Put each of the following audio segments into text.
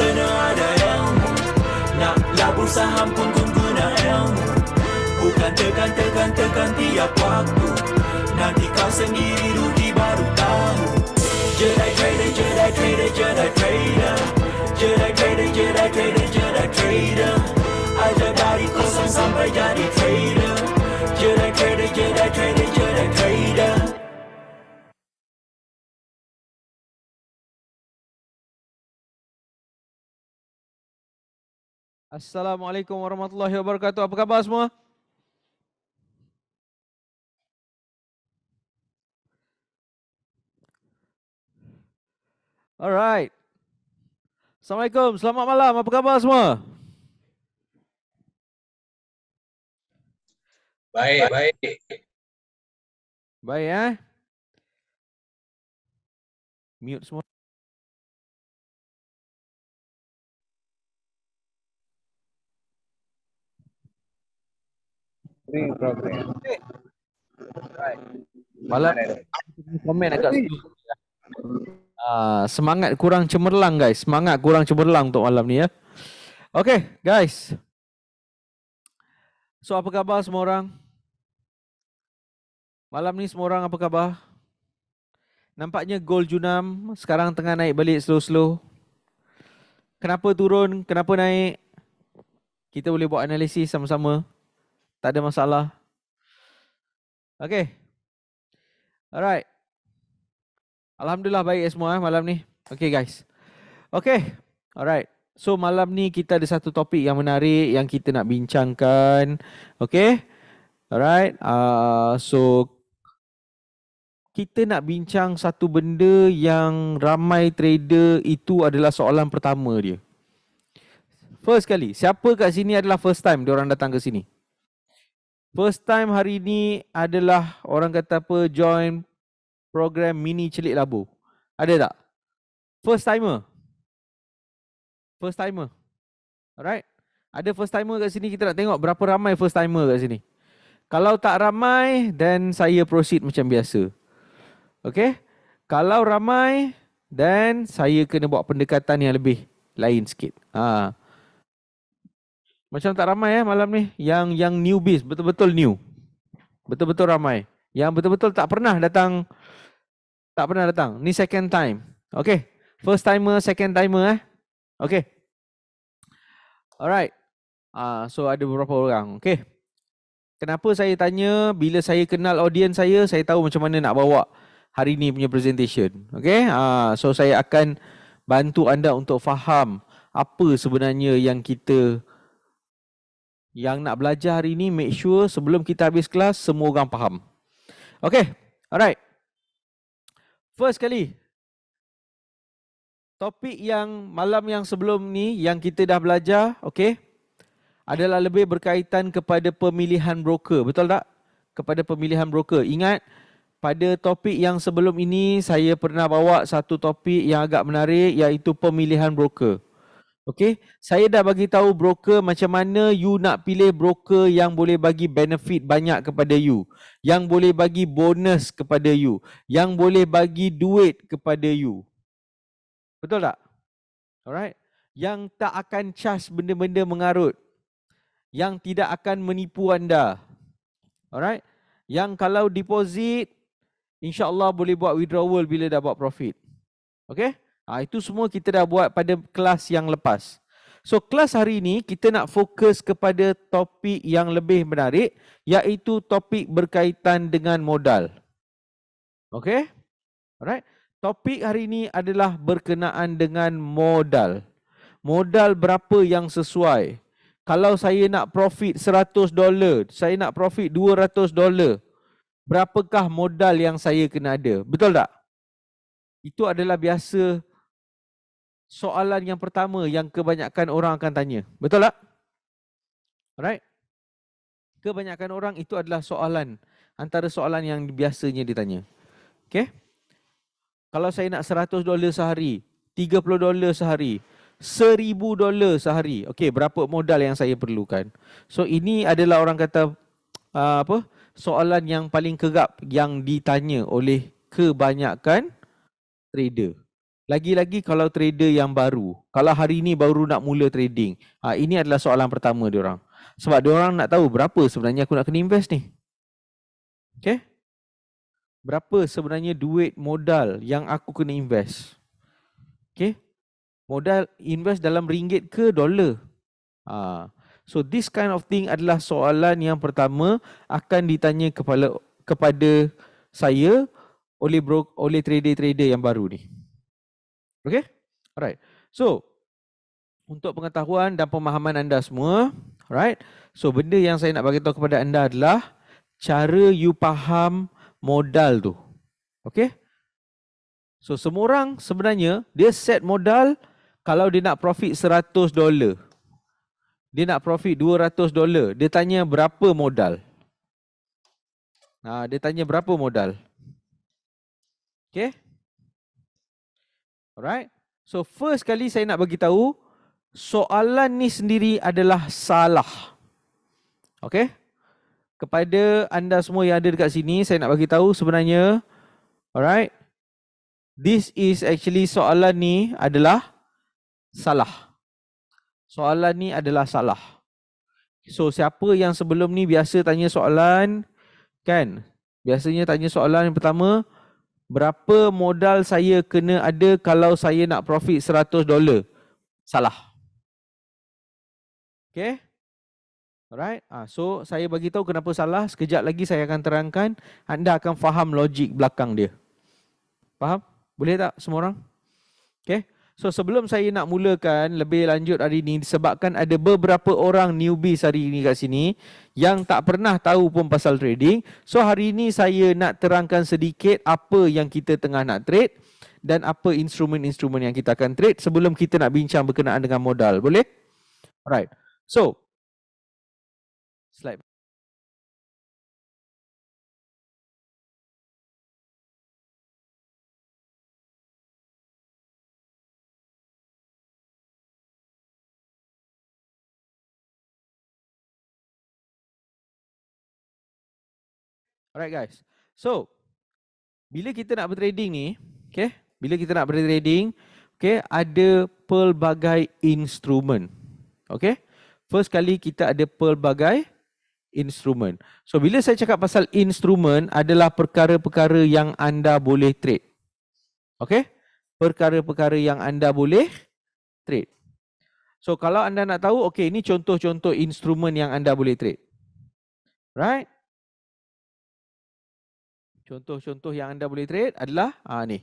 kena ada ilmu Nak labur saham pun kun guna ilmu Bukan tekan-tekan-tekan tiap waktu Nanti kau sendiri rugi baru tahu Jedi trader, jedi trader, jedi trader Jedi trader, jedi trader, jedi trader Ajar dari kosong sampai jadi trader Assalamualaikum warahmatullahi wabarakatuh. Apa khabar semua? Alright. Assalamualaikum. Selamat malam. Apa khabar semua? Baik, baik. Baik, eh? Mute semua. Ni program. Malam komen agak. Uh, semangat kurang cemerlang guys. Semangat kurang cemerlang untuk malam ni ya. Okay guys. So apa khabar semua orang? Malam ni semua orang apa khabar? Nampaknya gol Junam sekarang tengah naik balik slow-slow. Kenapa turun? Kenapa naik? Kita boleh buat analisis sama-sama. Tak ada masalah. Okay. Alright. Alhamdulillah baik ya semua eh, malam ni. Okay guys. Okay. Alright. So malam ni kita ada satu topik yang menarik yang kita nak bincangkan. Okay. Alright. Uh, so kita nak bincang satu benda yang ramai trader itu adalah soalan pertama dia. First kali, siapa kat sini adalah first time diorang datang ke sini? First time hari ini adalah orang kata apa join program mini celik labu. Ada tak? First timer. First timer. Alright. Ada first timer kat sini kita nak tengok berapa ramai first timer kat sini. Kalau tak ramai then saya proceed macam biasa. Okay. Kalau ramai then saya kena buat pendekatan yang lebih lain sikit. Haa. Ah. Macam tak ramai eh malam ni yang yang newbies betul-betul new. Betul-betul ramai. Yang betul-betul tak pernah datang tak pernah datang. Ni second time. Okay. First timer, second timer eh. Okay. Alright. Ah uh, so ada beberapa orang. Okay. Kenapa saya tanya bila saya kenal audiens saya, saya tahu macam mana nak bawa hari ni punya presentation. Okay. uh, so saya akan bantu anda untuk faham apa sebenarnya yang kita yang nak belajar hari ni make sure sebelum kita habis kelas semua orang faham. Okay, alright. First kali, topik yang malam yang sebelum ni yang kita dah belajar, okay, adalah lebih berkaitan kepada pemilihan broker, betul tak? Kepada pemilihan broker. Ingat, pada topik yang sebelum ini saya pernah bawa satu topik yang agak menarik yaitu pemilihan broker. Okay, saya dah bagi tahu broker macam mana you nak pilih broker yang boleh bagi benefit banyak kepada you, yang boleh bagi bonus kepada you, yang boleh bagi duit kepada you. Betul tak? Alright. Yang tak akan charge benda-benda mengarut. Yang tidak akan menipu anda. Alright. Yang kalau deposit, insyaAllah boleh buat withdrawal bila dah buat profit. Okay. Ha, itu semua kita dah buat pada kelas yang lepas. So, kelas hari ini kita nak fokus kepada topik yang lebih menarik iaitu topik berkaitan dengan modal. Okay? Alright? Topik hari ini adalah berkenaan dengan modal. Modal berapa yang sesuai? Kalau saya nak profit 100 dolar, saya nak profit 200 dolar, berapakah modal yang saya kena ada? Betul tak? Itu adalah biasa soalan yang pertama yang kebanyakan orang akan tanya. Betul tak? Alright. Kebanyakan orang itu adalah soalan antara soalan yang biasanya ditanya. Okay. Kalau saya nak 100 dolar sehari, 30 dolar sehari, 1000 dolar sehari. Okay, berapa modal yang saya perlukan? So, ini adalah orang kata uh, apa? soalan yang paling kerap yang ditanya oleh kebanyakan trader. Lagi-lagi kalau trader yang baru, kalau hari ini baru nak mula trading, ha, ini adalah soalan pertama dia orang. Sebab dia orang nak tahu berapa sebenarnya aku nak kena invest ni. Okay? Berapa sebenarnya duit modal yang aku kena invest? Okay? Modal invest dalam ringgit ke dolar? Ha. So this kind of thing adalah soalan yang pertama akan ditanya kepada kepada saya oleh bro, oleh trader-trader yang baru ni. Okay? Alright. So, untuk pengetahuan dan pemahaman anda semua, alright. So, benda yang saya nak bagi tahu kepada anda adalah cara you faham modal tu. Okay? So, semua orang sebenarnya dia set modal kalau dia nak profit $100 dolar. Dia nak profit $200 dolar. Dia tanya berapa modal? Nah, dia tanya berapa modal? Okay? Alright. So first kali saya nak bagi tahu soalan ni sendiri adalah salah. Okay. Kepada anda semua yang ada dekat sini, saya nak bagi tahu sebenarnya alright. This is actually soalan ni adalah salah. Soalan ni adalah salah. So siapa yang sebelum ni biasa tanya soalan kan? Biasanya tanya soalan yang pertama, berapa modal saya kena ada kalau saya nak profit seratus dolar? Salah. Okay. Alright. Ah, so saya bagi tahu kenapa salah. Sekejap lagi saya akan terangkan. Anda akan faham logik belakang dia. Faham? Boleh tak semua orang? Okay. So sebelum saya nak mulakan lebih lanjut hari ini disebabkan ada beberapa orang newbie hari ini kat sini yang tak pernah tahu pun pasal trading. So hari ini saya nak terangkan sedikit apa yang kita tengah nak trade dan apa instrumen-instrumen yang kita akan trade sebelum kita nak bincang berkenaan dengan modal. Boleh? Alright. So slide Alright guys. So, bila kita nak bertrading ni, okay, bila kita nak bertrading, okay, ada pelbagai instrumen. Okay. First kali kita ada pelbagai instrumen. So, bila saya cakap pasal instrumen adalah perkara-perkara yang anda boleh trade. Okay. Perkara-perkara yang anda boleh trade. So, kalau anda nak tahu, okay, ini contoh-contoh instrumen yang anda boleh trade. Right? Contoh-contoh yang anda boleh trade adalah ha, ni.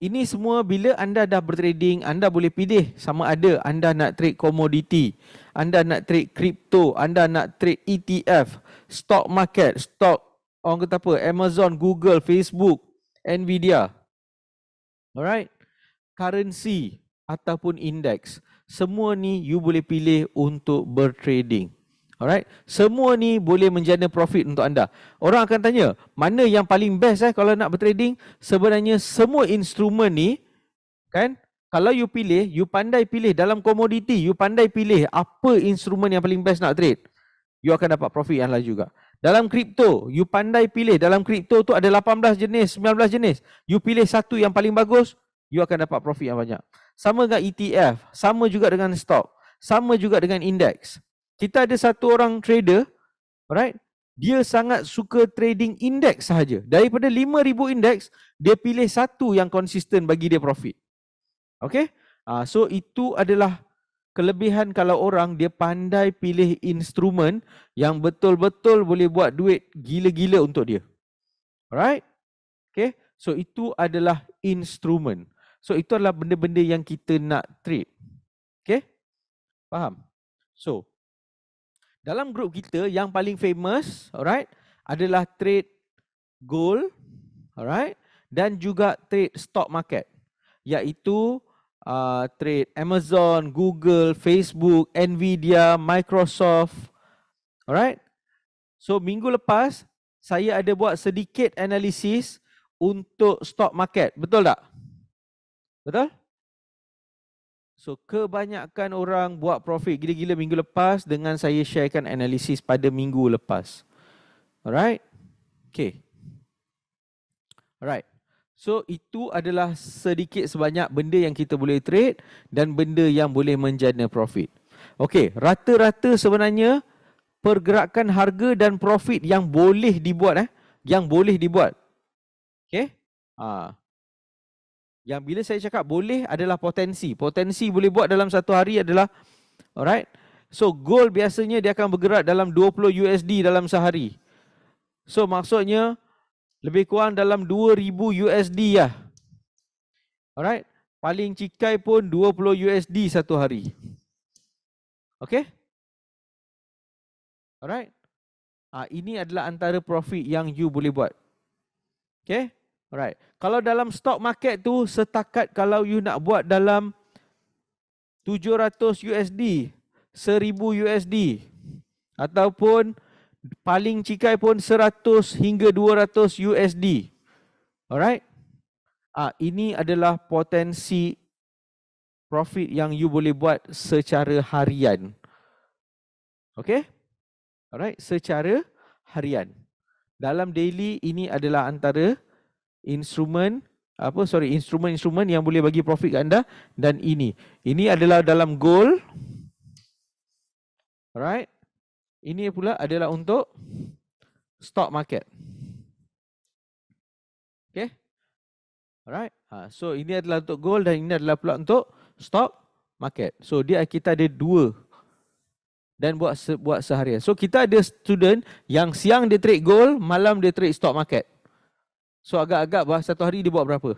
Ini semua bila anda dah bertrading, anda boleh pilih sama ada anda nak trade komoditi, anda nak trade kripto, anda nak trade ETF, stock market, stock orang kata apa, Amazon, Google, Facebook, Nvidia. Alright. Currency ataupun index. Semua ni you boleh pilih untuk bertrading. Alright, semua ni boleh menjana profit untuk anda. Orang akan tanya, mana yang paling best eh kalau nak bertrading? Sebenarnya semua instrumen ni kan kalau you pilih, you pandai pilih dalam komoditi, you pandai pilih apa instrumen yang paling best nak trade. You akan dapat profit yang lain juga. Dalam kripto, you pandai pilih. Dalam kripto tu ada 18 jenis, 19 jenis. You pilih satu yang paling bagus, you akan dapat profit yang banyak. Sama dengan ETF, sama juga dengan stock, sama juga dengan indeks. Kita ada satu orang trader, alright? Dia sangat suka trading indeks sahaja. Daripada 5,000 indeks, dia pilih satu yang konsisten bagi dia profit. Okay? Ah, so, itu adalah kelebihan kalau orang dia pandai pilih instrumen yang betul-betul boleh buat duit gila-gila untuk dia. Alright? Okay? So, itu adalah instrumen. So, itu adalah benda-benda yang kita nak trade. Okay? Faham? So, dalam grup kita yang paling famous, alright, adalah trade gold, alright, dan juga trade stock market, iaitu uh, trade Amazon, Google, Facebook, Nvidia, Microsoft, alright. So minggu lepas saya ada buat sedikit analisis untuk stock market, betul tak? Betul? So kebanyakan orang buat profit gila-gila minggu lepas dengan saya sharekan analisis pada minggu lepas. Alright? Okay. Alright. So itu adalah sedikit sebanyak benda yang kita boleh trade dan benda yang boleh menjana profit. Okay, rata-rata sebenarnya pergerakan harga dan profit yang boleh dibuat eh, yang boleh dibuat. Okay? Ah. Yang bila saya cakap boleh adalah potensi. Potensi boleh buat dalam satu hari adalah alright. So gold biasanya dia akan bergerak dalam 20 USD dalam sehari. So maksudnya lebih kurang dalam 2000 USD lah. Alright. Paling cikai pun 20 USD satu hari. Okay. Alright. ha, ini adalah antara profit yang you boleh buat. Okay. Alright. Kalau dalam stock market tu setakat kalau you nak buat dalam 700 USD, 1000 USD ataupun paling cikai pun 100 hingga 200 USD. Alright. Ah ini adalah potensi profit yang you boleh buat secara harian. Okay. Alright, secara harian. Dalam daily ini adalah antara instrumen apa sorry instrumen-instrumen yang boleh bagi profit kat anda dan ini. Ini adalah dalam gold Alright. Ini pula adalah untuk stock market. Okay. Alright. Ha, so ini adalah untuk gold dan ini adalah pula untuk stock market. So dia kita ada dua dan buat buat seharian. So kita ada student yang siang dia trade gold, malam dia trade stock market. So agak-agak bah satu hari dia buat berapa?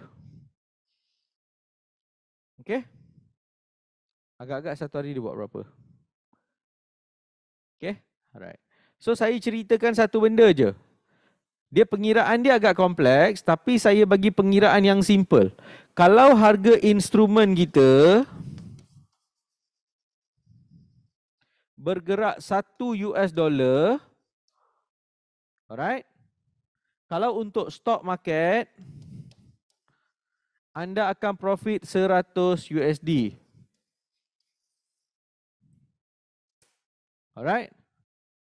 Okey. Agak-agak satu hari dia buat berapa? Okey. Alright. So saya ceritakan satu benda je. Dia pengiraan dia agak kompleks tapi saya bagi pengiraan yang simple. Kalau harga instrumen kita bergerak 1 US dollar. Alright. Kalau untuk stock market, anda akan profit 100 USD. Alright.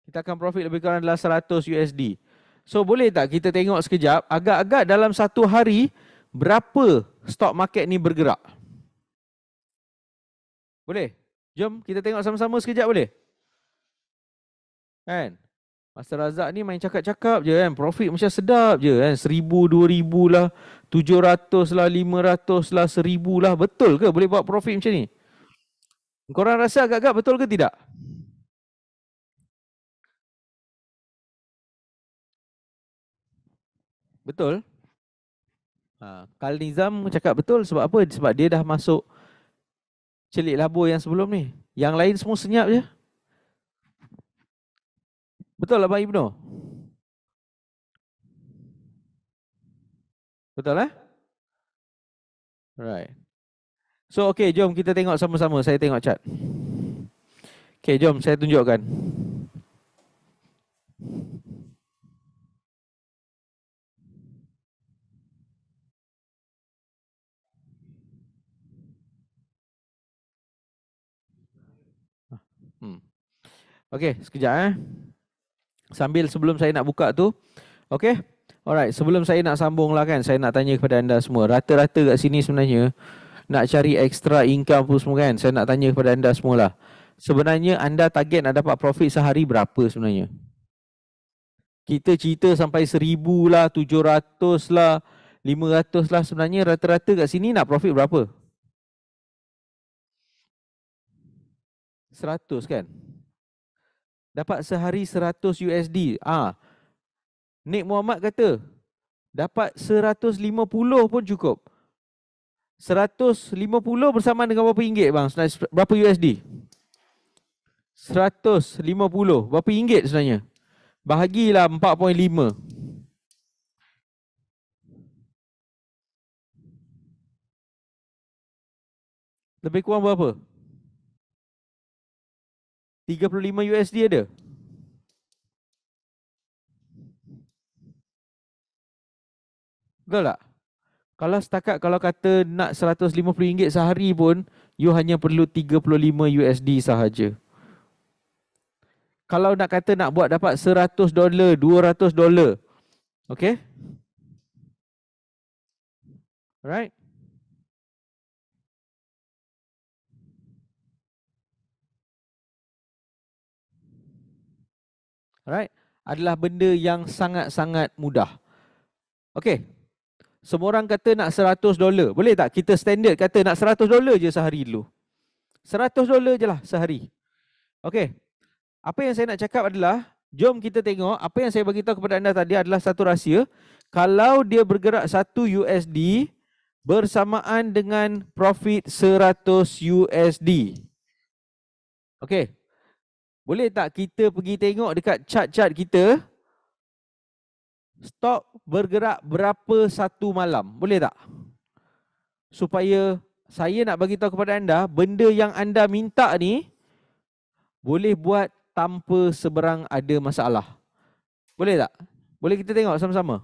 Kita akan profit lebih kurang adalah 100 USD. So boleh tak kita tengok sekejap, agak-agak dalam satu hari, berapa stock market ni bergerak? Boleh? Jom kita tengok sama-sama sekejap boleh? Kan? Master Razak ni main cakap-cakap je kan. Profit macam sedap je kan. Seribu, dua ribu lah. Tujuh ratus lah, lima ratus lah, seribu lah. Betul ke boleh buat profit macam ni? Korang rasa agak-agak betul ke tidak? Betul? Ha, Kal Nizam cakap betul sebab apa? Sebab dia dah masuk celik labu yang sebelum ni. Yang lain semua senyap je. Betul lah Abang Ibnu? Betul eh? Right. So okay, jom kita tengok sama-sama. Saya tengok chat. Okay, jom saya tunjukkan. Ah, hmm. Okay, sekejap eh sambil sebelum saya nak buka tu okey alright sebelum saya nak sambung lah kan saya nak tanya kepada anda semua rata-rata kat sini sebenarnya nak cari extra income pun semua kan saya nak tanya kepada anda semua lah sebenarnya anda target nak dapat profit sehari berapa sebenarnya kita cerita sampai seribu lah, tujuh ratus lah, lima ratus lah sebenarnya rata-rata kat sini nak profit berapa? Seratus kan? dapat sehari 100 USD. Ah. Ha. Nik Muhammad kata dapat 150 pun cukup. 150 bersama dengan berapa ringgit bang? Berapa USD? 150. Berapa ringgit sebenarnya? Bahagilah 4.5. Lebih kurang berapa? 35 USD ada. Betul tak? Kalau setakat kalau kata nak rm ringgit sehari pun, you hanya perlu 35 USD sahaja. Kalau nak kata nak buat dapat $100, dolar, $200. Okay? Alright? Alright, adalah benda yang sangat-sangat mudah. Okay, semua orang kata nak 100 dolar. Boleh tak kita standard kata nak 100 dolar je sehari dulu? 100 dolar je lah sehari. Okay, apa yang saya nak cakap adalah, jom kita tengok apa yang saya beritahu kepada anda tadi adalah satu rahsia. Kalau dia bergerak 1 USD bersamaan dengan profit 100 USD. Okay, boleh tak kita pergi tengok dekat chart-chart kita? Stok bergerak berapa satu malam? Boleh tak? Supaya saya nak bagi tahu kepada anda, benda yang anda minta ni boleh buat tanpa seberang ada masalah. Boleh tak? Boleh kita tengok sama-sama?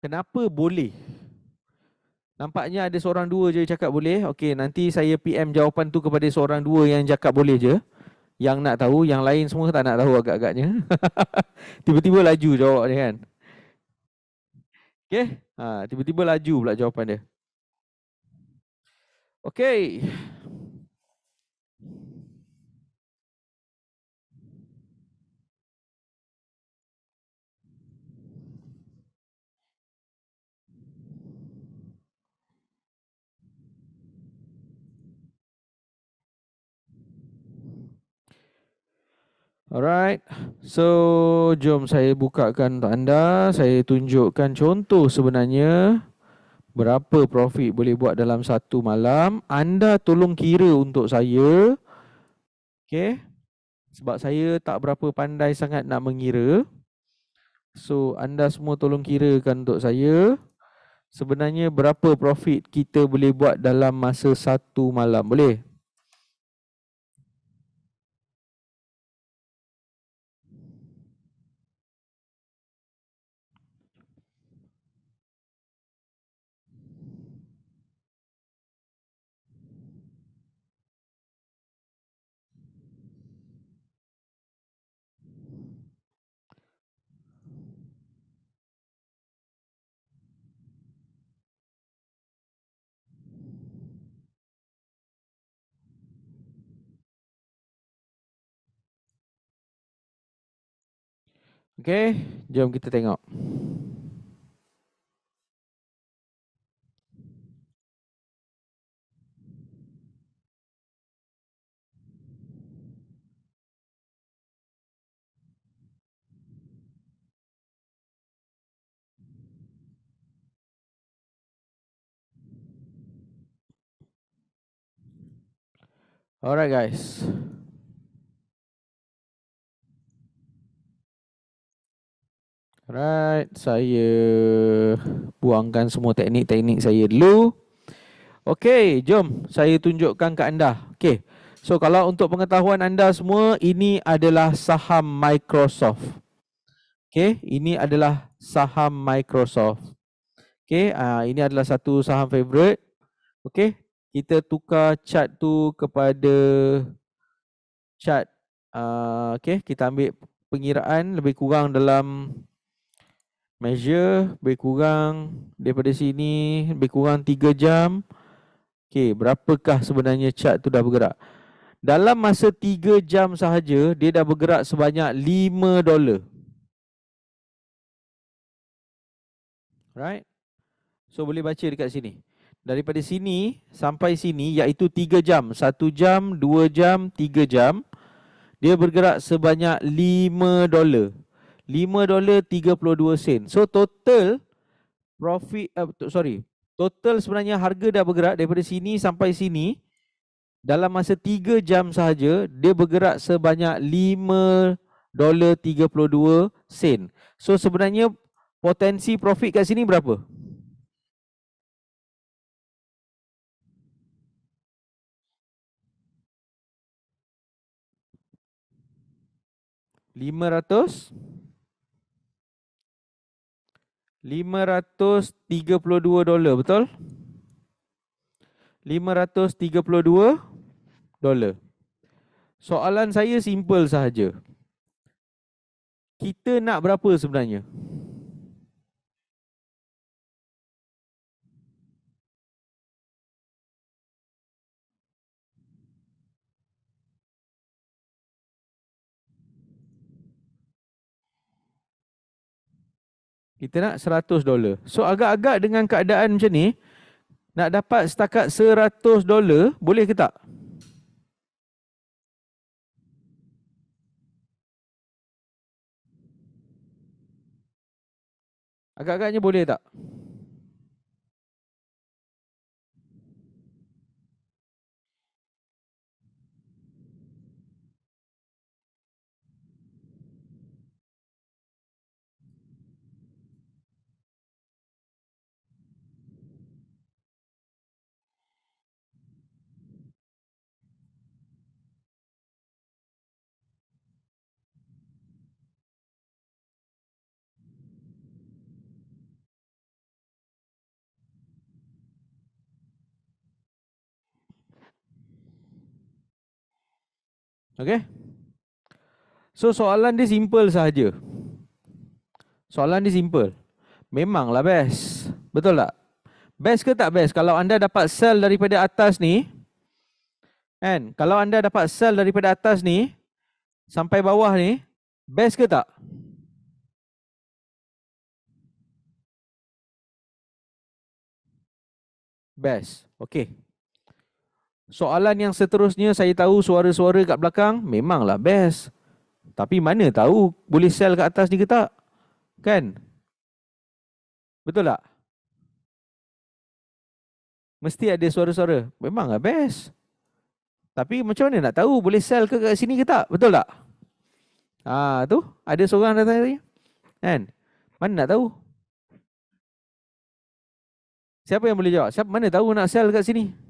Kenapa boleh? Nampaknya ada seorang dua je cakap boleh. Okey, nanti saya PM jawapan tu kepada seorang dua yang cakap boleh je. Yang nak tahu, yang lain semua tak nak tahu agak-agaknya. tiba-tiba laju jawab dia kan. Okey, ha, tiba-tiba laju pula jawapan dia. Okey. Alright, so jom saya bukakan untuk anda. Saya tunjukkan contoh sebenarnya berapa profit boleh buat dalam satu malam. Anda tolong kira untuk saya. Okay, sebab saya tak berapa pandai sangat nak mengira. So, anda semua tolong kirakan untuk saya. Sebenarnya berapa profit kita boleh buat dalam masa satu malam. Boleh? Okey, jom kita tengok. Alright guys. Alright, saya buangkan semua teknik-teknik saya dulu. Okay, jom saya tunjukkan ke anda. Okay, so kalau untuk pengetahuan anda semua, ini adalah saham Microsoft. Okay, ini adalah saham Microsoft. Okay, uh, ah, ini adalah satu saham favorite. Okay, kita tukar chart tu kepada chart. Uh, ah, okay, kita ambil pengiraan lebih kurang dalam measure lebih kurang daripada sini lebih kurang 3 jam. Okey, berapakah sebenarnya chart tu dah bergerak? Dalam masa 3 jam sahaja dia dah bergerak sebanyak 5 dolar. Right? So boleh baca dekat sini. Daripada sini sampai sini iaitu 3 jam, 1 jam, 2 jam, 3 jam dia bergerak sebanyak 5 dolar. 5 dolar 32 sen. So total profit uh, sorry, total sebenarnya harga dah bergerak daripada sini sampai sini dalam masa 3 jam sahaja dia bergerak sebanyak 5 dolar 32 sen. So sebenarnya potensi profit kat sini berapa? lima ratus 532 dolar, betul? 532 dolar. Soalan saya simple sahaja. Kita nak berapa sebenarnya? Kita nak 100 dolar. So agak-agak dengan keadaan macam ni, nak dapat setakat 100 dolar, boleh ke tak? Agak-agaknya boleh tak? Boleh tak? Okay. So soalan dia simple sahaja. Soalan dia simple. Memanglah best. Betul tak? Best ke tak best? Kalau anda dapat sell daripada atas ni. Kan? Kalau anda dapat sell daripada atas ni. Sampai bawah ni. Best ke tak? Best. Okay. Soalan yang seterusnya saya tahu suara-suara kat belakang memanglah best. Tapi mana tahu boleh sell kat atas ni ke tak? Kan? Betul tak? Mesti ada suara-suara. Memanglah best. Tapi macam mana nak tahu boleh sell ke kat sini ke tak? Betul tak? Ah tu ada seorang datang tadi. Kan? Mana nak tahu? Siapa yang boleh jawab? Siapa mana tahu nak sell kat sini?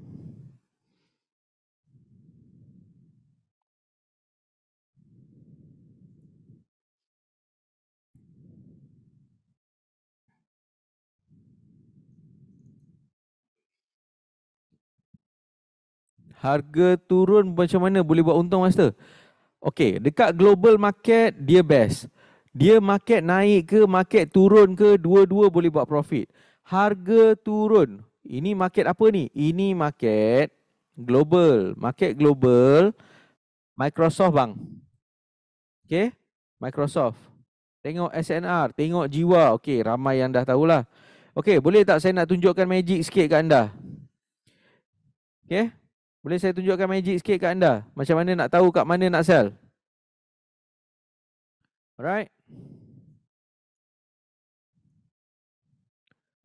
harga turun macam mana boleh buat untung master? Okey, dekat global market dia best. Dia market naik ke market turun ke dua-dua boleh buat profit. Harga turun. Ini market apa ni? Ini market global. Market global Microsoft bang. Okey, Microsoft. Tengok SNR, tengok jiwa. Okey, ramai yang dah tahulah. Okey, boleh tak saya nak tunjukkan magic sikit kat anda? Okey. Boleh saya tunjukkan magic sikit kat anda? Macam mana nak tahu kat mana nak sell? Alright.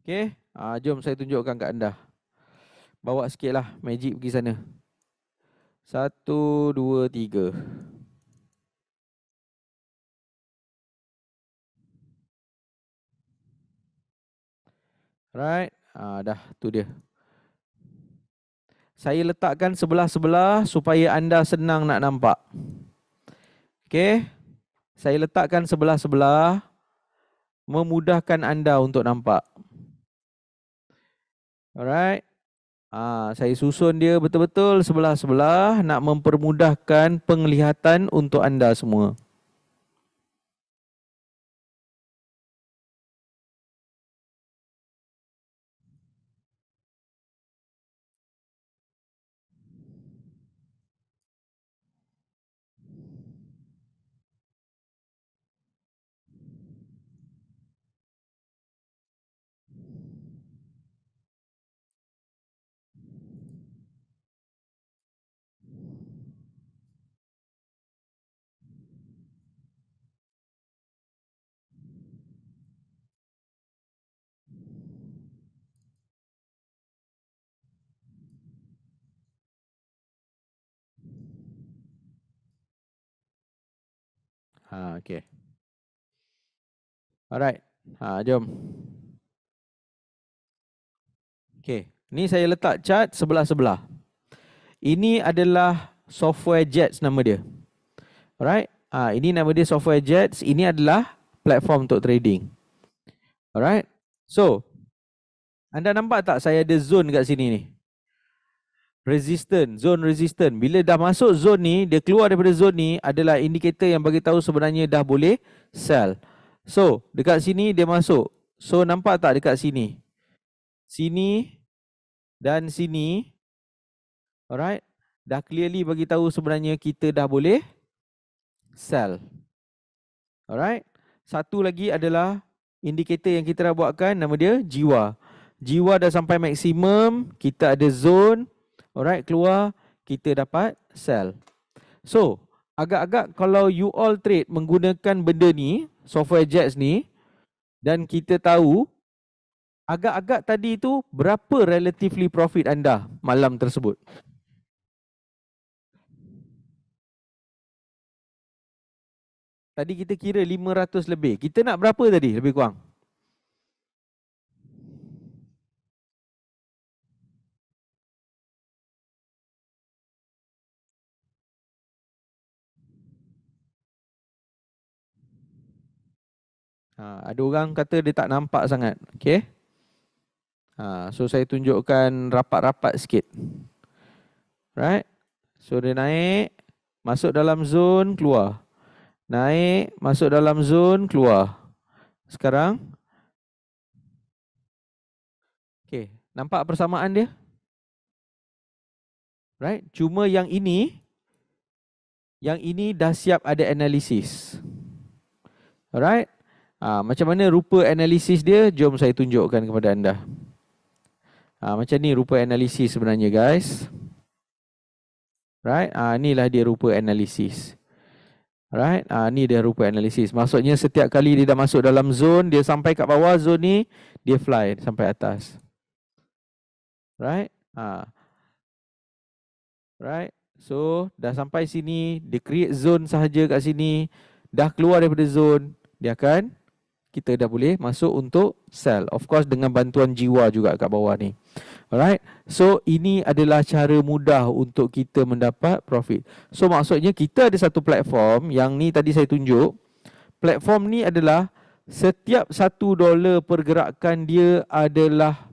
Okay. Ha, jom saya tunjukkan kat anda. Bawa sikit lah magic pergi sana. Satu, dua, tiga. Alright. Ha, dah tu dia. Saya letakkan sebelah-sebelah supaya anda senang nak nampak. Okey. Saya letakkan sebelah-sebelah memudahkan anda untuk nampak. Alright. Ha, saya susun dia betul-betul sebelah-sebelah nak mempermudahkan penglihatan untuk anda semua. Ha, okay. Alright. Ha, jom. Okay. Ni saya letak chart sebelah-sebelah. Ini adalah software Jets nama dia. Alright. Ha, ini nama dia software Jets. Ini adalah platform untuk trading. Alright. So, anda nampak tak saya ada zone kat sini ni? resistant, zone resistant. Bila dah masuk zone ni, dia keluar daripada zone ni adalah indikator yang bagi tahu sebenarnya dah boleh sell. So, dekat sini dia masuk. So, nampak tak dekat sini? Sini dan sini. Alright. Dah clearly bagi tahu sebenarnya kita dah boleh sell. Alright. Satu lagi adalah indikator yang kita dah buatkan nama dia jiwa. Jiwa dah sampai maksimum, kita ada zone Alright, keluar kita dapat sell. So, agak-agak kalau you all trade menggunakan benda ni, software JETS ni dan kita tahu agak-agak tadi tu berapa relatively profit anda malam tersebut? Tadi kita kira 500 lebih. Kita nak berapa tadi lebih kurang? 500. Ha, ada orang kata dia tak nampak sangat. Okay. Ha, so saya tunjukkan rapat-rapat sikit. Right. So dia naik. Masuk dalam zone, keluar. Naik, masuk dalam zone, keluar. Sekarang. Okay. Nampak persamaan dia? Right. Cuma yang ini. Yang ini dah siap ada analisis. Alright. Ha, macam mana rupa analisis dia? Jom saya tunjukkan kepada anda. Ha, macam ni rupa analisis sebenarnya guys. Right? Ha, inilah dia rupa analisis. Right? Ha, ni dia rupa analisis. Maksudnya setiap kali dia dah masuk dalam zone, dia sampai kat bawah zone ni, dia fly sampai atas. Right? Ha. Right? So, dah sampai sini, dia create zone sahaja kat sini. Dah keluar daripada zone, dia akan kita dah boleh masuk untuk sell. Of course dengan bantuan jiwa juga kat bawah ni. Alright. So ini adalah cara mudah untuk kita mendapat profit. So maksudnya kita ada satu platform yang ni tadi saya tunjuk. Platform ni adalah setiap satu dolar pergerakan dia adalah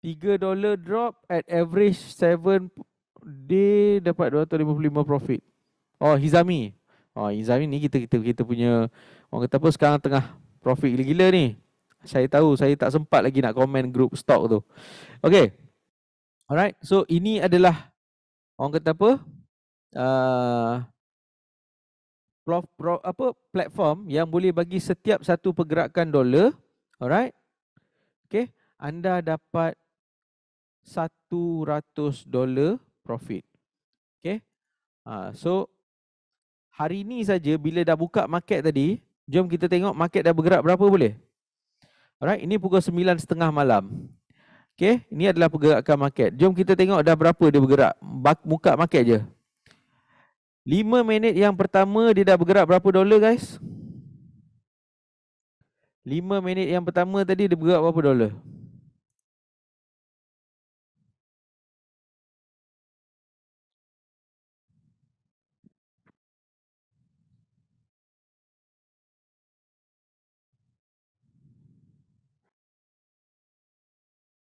tiga dolar drop at average seven day dapat 255 profit. Oh Hizami. Oh, ha, Izam ni kita kita kita punya orang kata apa sekarang tengah profit gila-gila ni. Saya tahu saya tak sempat lagi nak komen group stock tu. Okay. Alright. So ini adalah orang kata apa? Uh, pro, pro, apa platform yang boleh bagi setiap satu pergerakan dolar. Alright. Okay. Anda dapat satu ratus dolar profit. Okay. Uh, so hari ni saja bila dah buka market tadi, jom kita tengok market dah bergerak berapa boleh? Alright, ini pukul 9.30 malam. Okay, ini adalah pergerakan market. Jom kita tengok dah berapa dia bergerak. Buka market je. 5 minit yang pertama dia dah bergerak berapa dolar guys? 5 minit yang pertama tadi dia bergerak berapa dolar?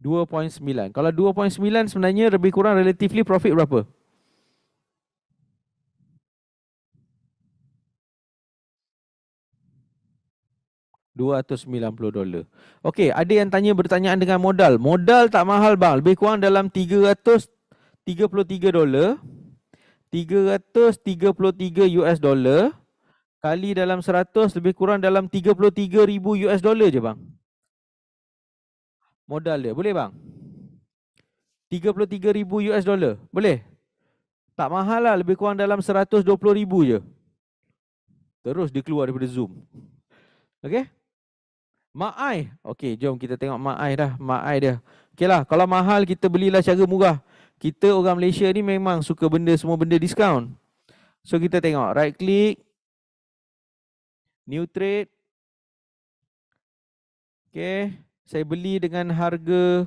2.9. Kalau 2.9 sebenarnya lebih kurang relatively profit berapa? $290. Okey, ada yang tanya bertanyaan dengan modal. Modal tak mahal bang, lebih kurang dalam $333. $333 US dollar kali dalam 100 lebih kurang dalam 33000 US dollar je bang modal dia. Boleh bang? 33,000 US dollar. Boleh? Tak mahal lah. Lebih kurang dalam 120,000 je. Terus dia keluar daripada Zoom. Okay? Mak Ai. Okay, jom kita tengok Mak Ai dah. Mak Ai dia. Okay lah. Kalau mahal, kita belilah secara murah. Kita orang Malaysia ni memang suka benda semua benda diskaun. So, kita tengok. Right click. New trade. Okay saya beli dengan harga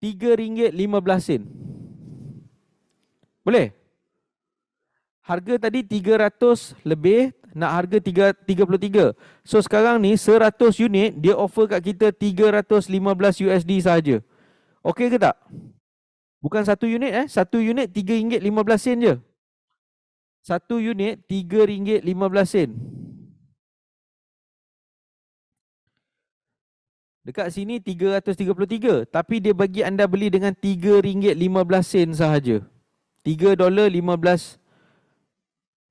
RM3.15. Boleh? Harga tadi 300 lebih nak harga 33. So sekarang ni 100 unit dia offer kat kita 315 USD sahaja. Okey ke tak? Bukan satu unit eh, satu unit RM3.15 je. Satu unit RM3.15. Dekat sini 333 tapi dia bagi anda beli dengan 3 ringgit 15 sen sahaja. RM3.15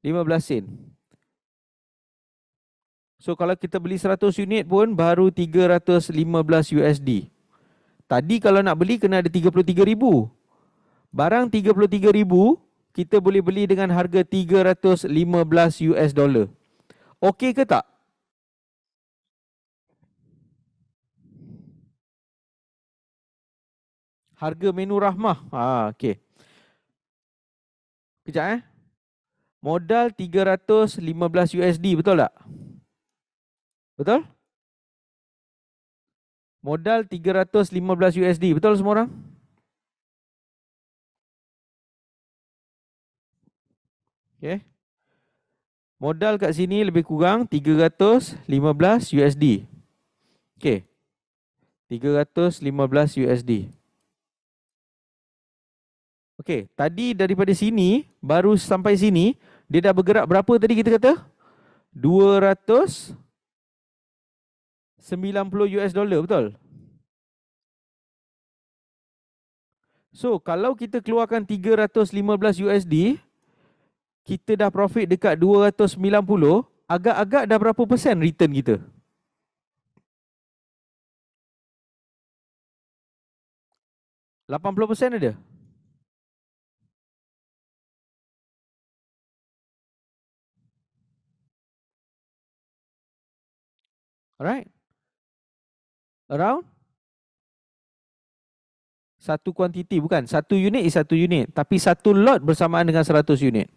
15 sen. So kalau kita beli 100 unit pun baru 315 USD. Tadi kalau nak beli kena ada 33000. Barang 33000 kita boleh beli dengan harga 315 US dollar. Okey ke tak? harga menu rahmah. Ha, okey. Kejap eh. Modal 315 USD, betul tak? Betul? Modal 315 USD, betul semua orang? Okey. Modal kat sini lebih kurang 315 USD. Okey. 315 USD. Okey, tadi daripada sini baru sampai sini, dia dah bergerak berapa tadi kita kata? 200 90 US dollar, betul? So, kalau kita keluarkan 315 USD, kita dah profit dekat 290, agak-agak dah berapa persen return kita? Lapan puluh persen ada? Alright. Around. Satu kuantiti bukan. Satu unit is satu unit. Tapi satu lot bersamaan dengan seratus unit.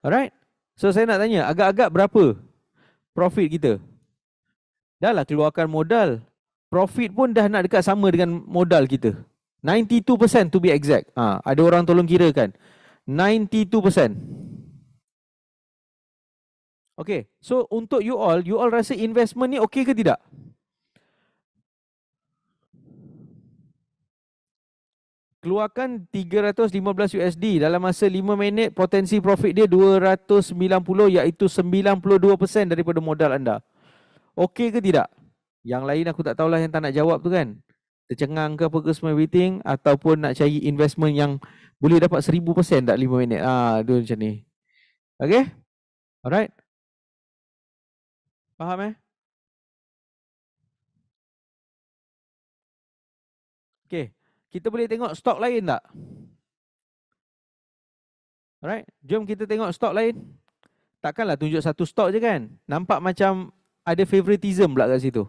Alright. So saya nak tanya agak-agak berapa profit kita? Dah lah keluarkan modal. Profit pun dah nak dekat sama dengan modal kita. 92% to be exact. Ha, ada orang tolong kirakan. 92%. Okay, so untuk you all, you all rasa investment ni okay ke tidak? Keluarkan 315 USD dalam masa 5 minit, potensi profit dia 290 iaitu 92% daripada modal anda. Okay ke tidak? Yang lain aku tak tahulah yang tak nak jawab tu kan. Tercengang ke apa ke semua everything ataupun nak cari investment yang boleh dapat 1000% tak 5 minit. Ah, ha, macam ni. Okay? Alright? Faham eh? Okay. Kita boleh tengok stok lain tak? Alright. Jom kita tengok stok lain. Takkanlah tunjuk satu stok je kan? Nampak macam ada favoritism pula kat situ.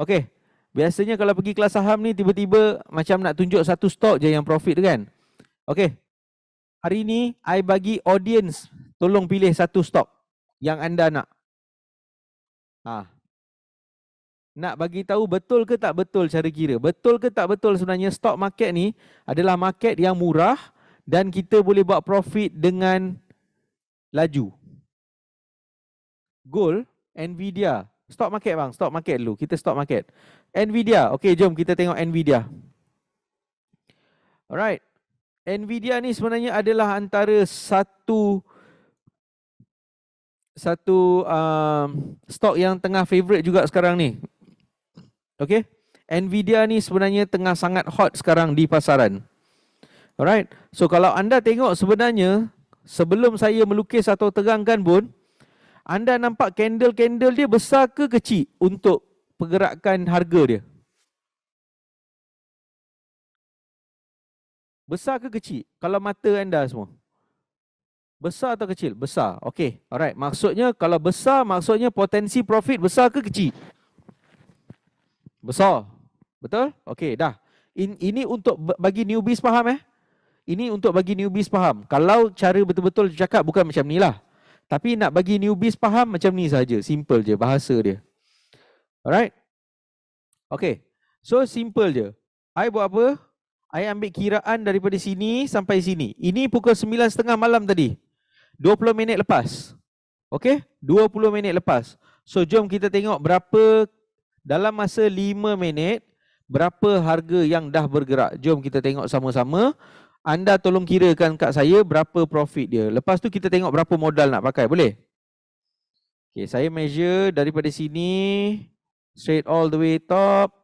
Okay. Biasanya kalau pergi kelas saham ni tiba-tiba macam nak tunjuk satu stok je yang profit kan? Okay. Hari ni I bagi audience tolong pilih satu stok yang anda nak. Ah. Ha. Nak bagi tahu betul ke tak betul cara kira. Betul ke tak betul sebenarnya stock market ni adalah market yang murah dan kita boleh buat profit dengan laju. Gold, Nvidia. Stock market bang, stock market dulu. Kita stock market. Nvidia. Okey, jom kita tengok Nvidia. Alright. Nvidia ni sebenarnya adalah antara satu satu um, stok yang tengah favorite juga sekarang ni. Okay. Nvidia ni sebenarnya tengah sangat hot sekarang di pasaran. Alright. So kalau anda tengok sebenarnya sebelum saya melukis atau terangkan pun anda nampak candle-candle dia besar ke kecil untuk pergerakan harga dia? Besar ke kecil kalau mata anda semua? Besar atau kecil? Besar. Okey. Alright. Maksudnya kalau besar, maksudnya potensi profit besar ke kecil? Besar. Betul? Okey, dah. In, ini untuk bagi newbies faham eh. Ini untuk bagi newbies faham. Kalau cara betul-betul cakap bukan macam ni lah. Tapi nak bagi newbies faham macam ni saja, Simple je bahasa dia. Alright? Okey. So simple je. I buat apa? I ambil kiraan daripada sini sampai sini. Ini pukul 9.30 malam tadi. 20 minit lepas. Okey, 20 minit lepas. So jom kita tengok berapa dalam masa 5 minit berapa harga yang dah bergerak. Jom kita tengok sama-sama. Anda tolong kirakan kat saya berapa profit dia. Lepas tu kita tengok berapa modal nak pakai. Boleh? Okey, saya measure daripada sini straight all the way top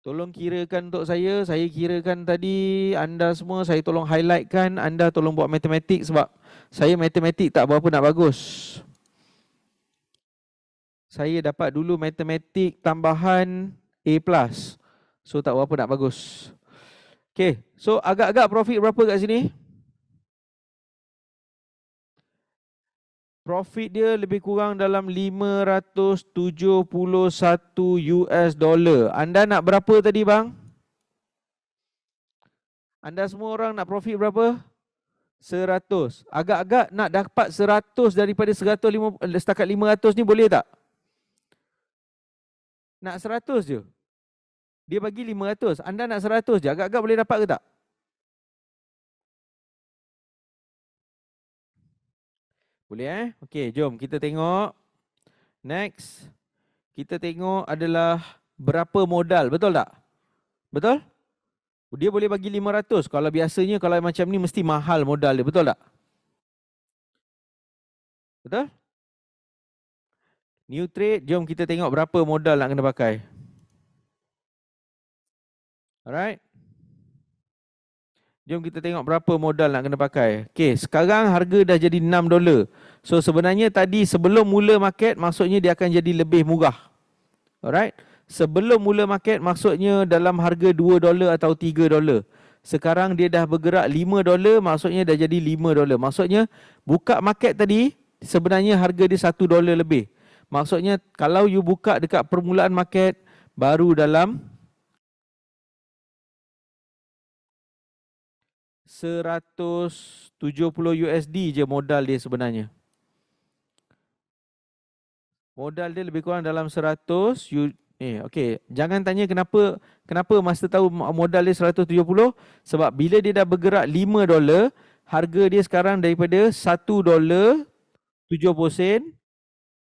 Tolong kirakan untuk saya, saya kirakan tadi anda semua, saya tolong highlightkan, anda tolong buat matematik sebab saya matematik tak berapa nak bagus. Saya dapat dulu matematik tambahan A+. So tak berapa nak bagus. Okay, so agak-agak profit berapa kat sini? profit dia lebih kurang dalam 571 US dollar. Anda nak berapa tadi bang? Anda semua orang nak profit berapa? 100. Agak-agak nak dapat 100 daripada 150 setakat 500 ni boleh tak? Nak 100 je. Dia bagi 500. Anda nak 100 je. Agak-agak boleh dapat ke tak? Boleh eh? Okey, jom kita tengok. Next. Kita tengok adalah berapa modal. Betul tak? Betul? Dia boleh bagi 500. Kalau biasanya kalau macam ni mesti mahal modal dia. Betul tak? Betul? New trade, jom kita tengok berapa modal nak kena pakai. Alright. Jom kita tengok berapa modal nak kena pakai. Okey, sekarang harga dah jadi 6 dolar. So sebenarnya tadi sebelum mula market maksudnya dia akan jadi lebih murah. Alright. Sebelum mula market maksudnya dalam harga 2 dolar atau 3 dolar. Sekarang dia dah bergerak 5 dolar maksudnya dah jadi 5 dolar. Maksudnya buka market tadi sebenarnya harga dia 1 dolar lebih. Maksudnya kalau you buka dekat permulaan market baru dalam 170 USD je modal dia sebenarnya. Modal dia lebih kurang dalam 100 U, eh okay, jangan tanya kenapa kenapa masa tahu modal dia 170 sebab bila dia dah bergerak 5 dolar, harga dia sekarang daripada 1 dolar 70 sen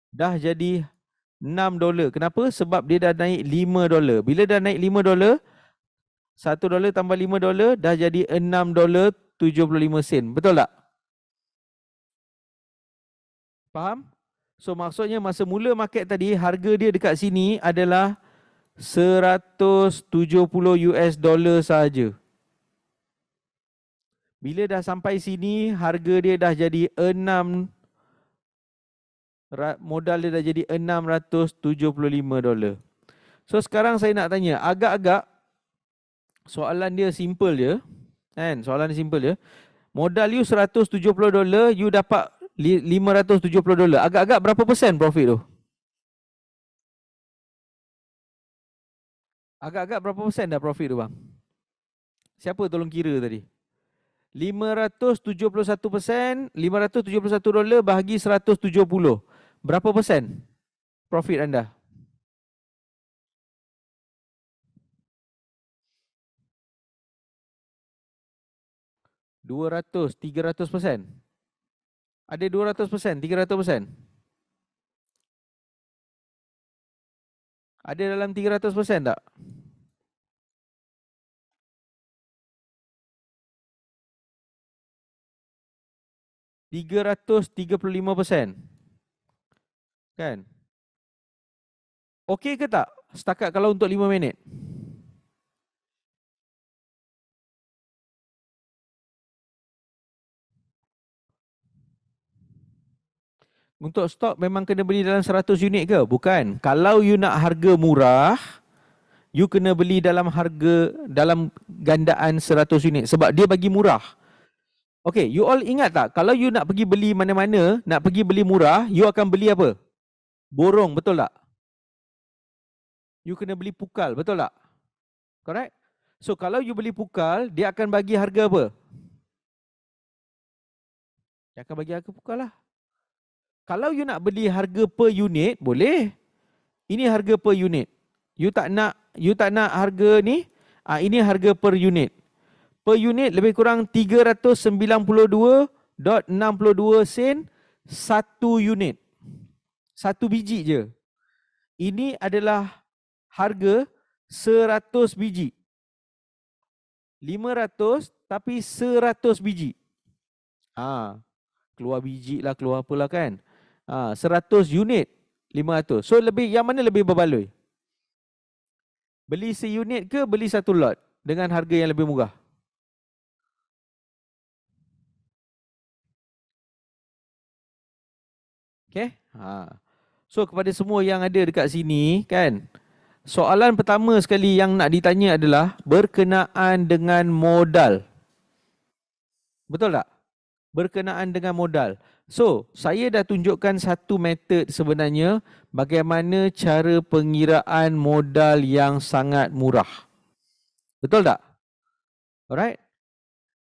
dah jadi 6 dolar. Kenapa? Sebab dia dah naik 5 dolar. Bila dah naik 5 dolar, satu dolar tambah lima dolar dah jadi enam dolar tujuh puluh lima sen. Betul tak? Faham? So maksudnya masa mula market tadi harga dia dekat sini adalah seratus tujuh puluh US dollar saja. Bila dah sampai sini harga dia dah jadi enam modal dia dah jadi enam ratus tujuh puluh lima dolar. So sekarang saya nak tanya, agak-agak soalan dia simple je. Kan? Soalan dia simple je. Modal you 170 dolar, you dapat 570 dolar. Agak-agak berapa persen profit tu? Agak-agak berapa persen dah profit tu bang? Siapa tolong kira tadi? 571 persen, 571 dolar bahagi 170. Berapa persen profit anda? 200, 300%? Ada 200%, 300%? Ada dalam 300% tak? Tiga ratus tiga puluh lima persen. Kan? Okey ke tak? Setakat kalau untuk lima minit. Untuk stok memang kena beli dalam 100 unit ke? Bukan. Kalau you nak harga murah, you kena beli dalam harga dalam gandaan 100 unit sebab dia bagi murah. Okay, you all ingat tak? Kalau you nak pergi beli mana-mana, nak pergi beli murah, you akan beli apa? Borong, betul tak? You kena beli pukal, betul tak? Correct? So, kalau you beli pukal, dia akan bagi harga apa? Dia akan bagi harga pukal lah. Kalau you nak beli harga per unit, boleh. Ini harga per unit. You tak nak you tak nak harga ni. Ah ini harga per unit. Per unit lebih kurang 392.62 sen satu unit. Satu biji je. Ini adalah harga 100 biji. 500 tapi 100 biji. Ha, keluar biji lah, keluar apalah kan. 100 ha, unit 500. So lebih yang mana lebih berbaloi? Beli seunit ke beli satu lot dengan harga yang lebih murah? Okay. Ha. So kepada semua yang ada dekat sini kan. Soalan pertama sekali yang nak ditanya adalah berkenaan dengan modal. Betul tak? Berkenaan dengan modal. So, saya dah tunjukkan satu method sebenarnya bagaimana cara pengiraan modal yang sangat murah. Betul tak? Alright?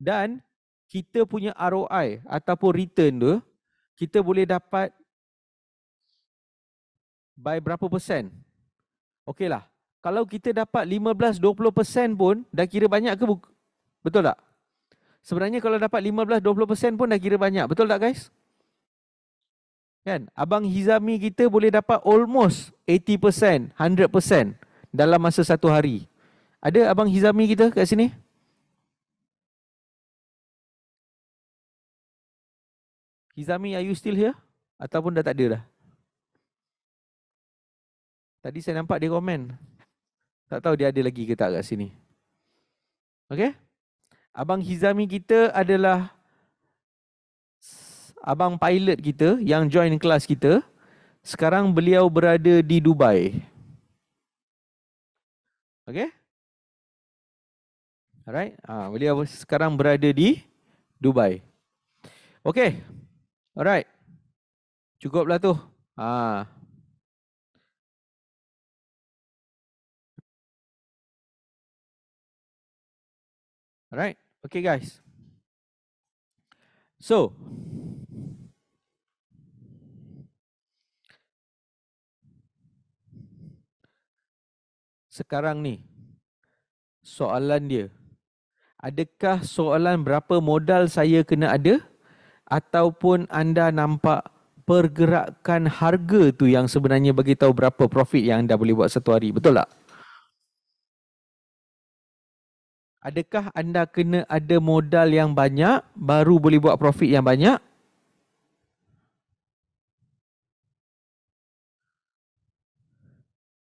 Dan kita punya ROI ataupun return tu, kita boleh dapat by berapa persen? Okey lah. Kalau kita dapat 15-20% pun dah kira banyak ke? Betul tak? Sebenarnya kalau dapat 15-20% pun dah kira banyak. Betul tak guys? Betul tak guys? Kan? Abang Hizami kita boleh dapat almost 80%, 100% dalam masa satu hari. Ada Abang Hizami kita kat sini? Hizami, are you still here? Ataupun dah tak ada dah? Tadi saya nampak dia komen. Tak tahu dia ada lagi ke tak kat sini. Okay? Abang Hizami kita adalah abang pilot kita yang join kelas kita sekarang beliau berada di Dubai. okay? Alright. Ah, beliau sekarang berada di Dubai. okay? Alright. Cukuplah tu. Ah. Alright. Okay guys. So, sekarang ni soalan dia adakah soalan berapa modal saya kena ada ataupun anda nampak pergerakan harga tu yang sebenarnya bagi tahu berapa profit yang anda boleh buat satu hari betul tak adakah anda kena ada modal yang banyak baru boleh buat profit yang banyak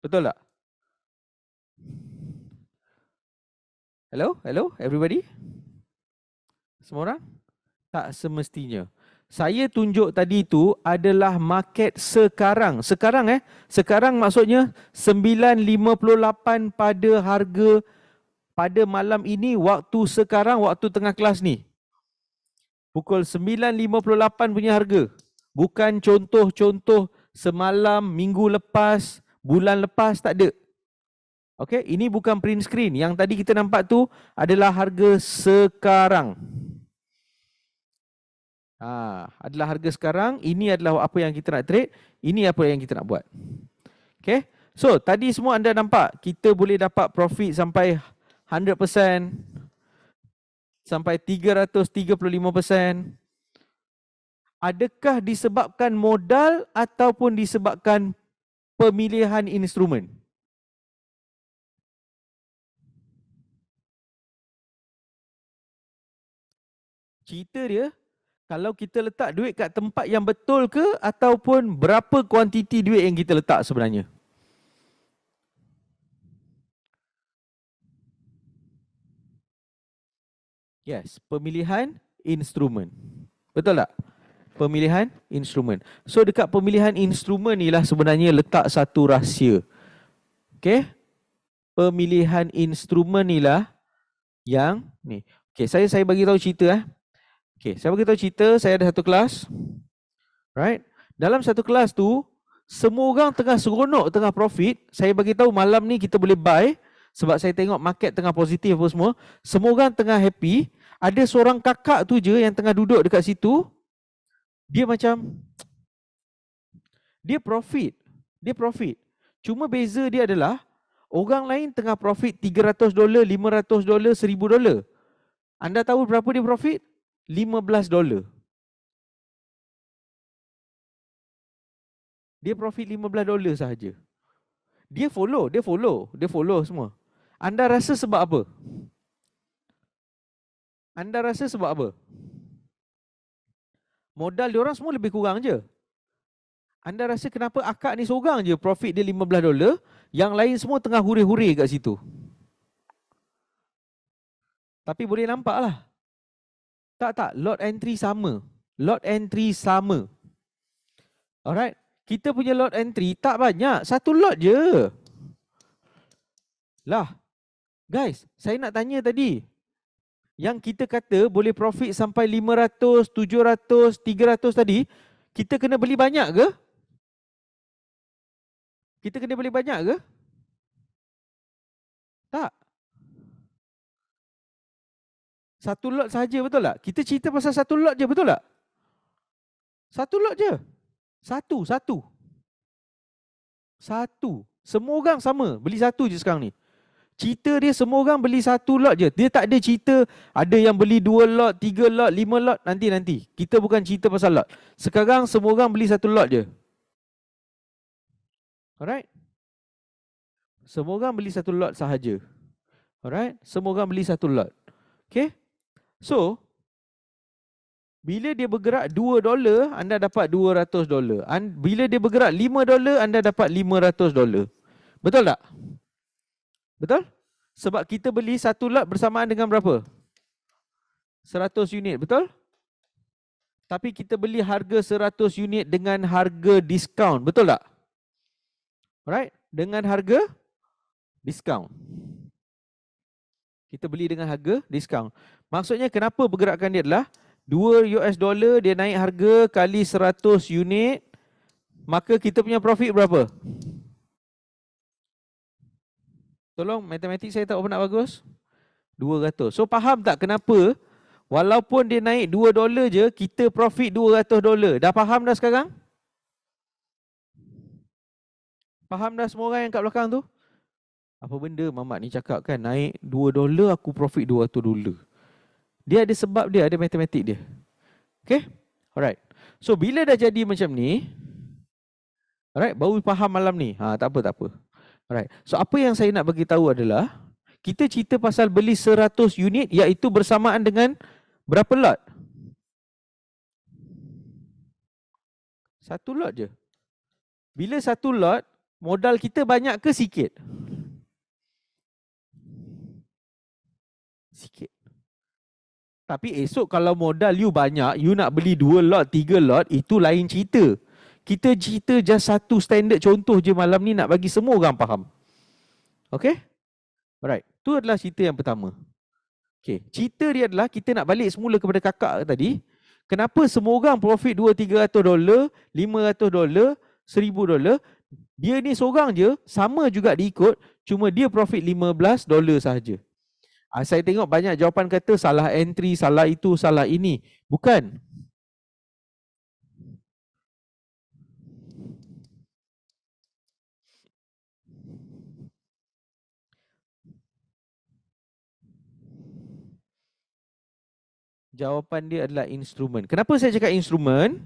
betul tak Hello, hello everybody. Semua orang? Tak semestinya. Saya tunjuk tadi tu adalah market sekarang. Sekarang eh. Sekarang maksudnya 9.58 pada harga pada malam ini waktu sekarang, waktu tengah kelas ni. Pukul 9.58 punya harga. Bukan contoh-contoh semalam, minggu lepas, bulan lepas tak ada. Okey, ini bukan print screen. Yang tadi kita nampak tu adalah harga sekarang. Ha, adalah harga sekarang. Ini adalah apa yang kita nak trade. Ini apa yang kita nak buat. Okey. So, tadi semua anda nampak kita boleh dapat profit sampai 100% sampai 335%. Adakah disebabkan modal ataupun disebabkan pemilihan instrumen? cerita dia kalau kita letak duit kat tempat yang betul ke ataupun berapa kuantiti duit yang kita letak sebenarnya Yes, pemilihan instrumen. Betul tak? Pemilihan instrumen. So dekat pemilihan instrumen ni lah sebenarnya letak satu rahsia. Okay? Pemilihan instrumen ni lah yang ni. Okay, saya saya bagi tahu cerita eh. Okay, saya bagi tahu cerita, saya ada satu kelas. Right? Dalam satu kelas tu, semua orang tengah seronok, tengah profit. Saya bagi tahu malam ni kita boleh buy sebab saya tengok market tengah positif apa semua. Semua orang tengah happy. Ada seorang kakak tu je yang tengah duduk dekat situ. Dia macam dia profit. Dia profit. Cuma beza dia adalah orang lain tengah profit 300 dolar, 500 dolar, 1000 dolar. Anda tahu berapa dia profit? 15 dolar. Dia profit 15 dolar sahaja. Dia follow, dia follow, dia follow semua. Anda rasa sebab apa? Anda rasa sebab apa? Modal dia orang semua lebih kurang je. Anda rasa kenapa akak ni seorang je profit dia 15 dolar, yang lain semua tengah huri-huri kat situ. Tapi boleh nampak lah. Tak, tak. Lot entry sama. Lot entry sama. Alright. Kita punya lot entry tak banyak. Satu lot je. Lah. Guys, saya nak tanya tadi. Yang kita kata boleh profit sampai 500, 700, 300 tadi. Kita kena beli banyak ke? Kita kena beli banyak ke? Tak. Satu lot saja betul tak? Kita cerita pasal satu lot je betul tak? Satu lot je. Satu, satu. Satu. Semua orang sama. Beli satu je sekarang ni. Cerita dia semua orang beli satu lot je. Dia tak ada cerita ada yang beli dua lot, tiga lot, lima lot. Nanti-nanti. Kita bukan cerita pasal lot. Sekarang semua orang beli satu lot je. Alright? Semua orang beli satu lot sahaja. Alright? Semua orang beli satu lot. Okay? So, bila dia bergerak 2 dolar, anda dapat 200 dolar. Bila dia bergerak 5 dolar, anda dapat 500 dolar. Betul tak? Betul? Sebab kita beli satu lot bersamaan dengan berapa? 100 unit, betul? Tapi kita beli harga 100 unit dengan harga diskaun, betul tak? Alright? Dengan harga diskaun. Kita beli dengan harga diskaun. Maksudnya kenapa pergerakan dia adalah 2 US dollar dia naik harga kali 100 unit maka kita punya profit berapa? Tolong matematik saya tak apa nak bagus. 200. So faham tak kenapa walaupun dia naik 2 dolar je kita profit 200 dolar. Dah faham dah sekarang? Faham dah semua orang yang kat belakang tu? Apa benda mamak ni cakap kan naik 2 dolar aku profit 200 dolar. Dia ada sebab dia, ada matematik dia. Okay? Alright. So, bila dah jadi macam ni, alright, baru faham malam ni. Ha, tak apa, tak apa. Alright. So, apa yang saya nak bagi tahu adalah, kita cerita pasal beli 100 unit iaitu bersamaan dengan berapa lot? Satu lot je. Bila satu lot, modal kita banyak ke sikit? Sikit. Tapi esok kalau modal you banyak, you nak beli dua lot, tiga lot, itu lain cerita. Kita cerita just satu standard contoh je malam ni nak bagi semua orang faham. Okay? Alright. Itu adalah cerita yang pertama. Okay. Cerita dia adalah kita nak balik semula kepada kakak tadi. Kenapa semua orang profit 2 300 dolar, 500 dolar, seribu dolar, dia ni seorang je sama juga diikut cuma dia profit lima belas dolar sahaja. Ha, saya tengok banyak jawapan kata salah entry, salah itu, salah ini. Bukan. Jawapan dia adalah instrumen. Kenapa saya cakap instrumen?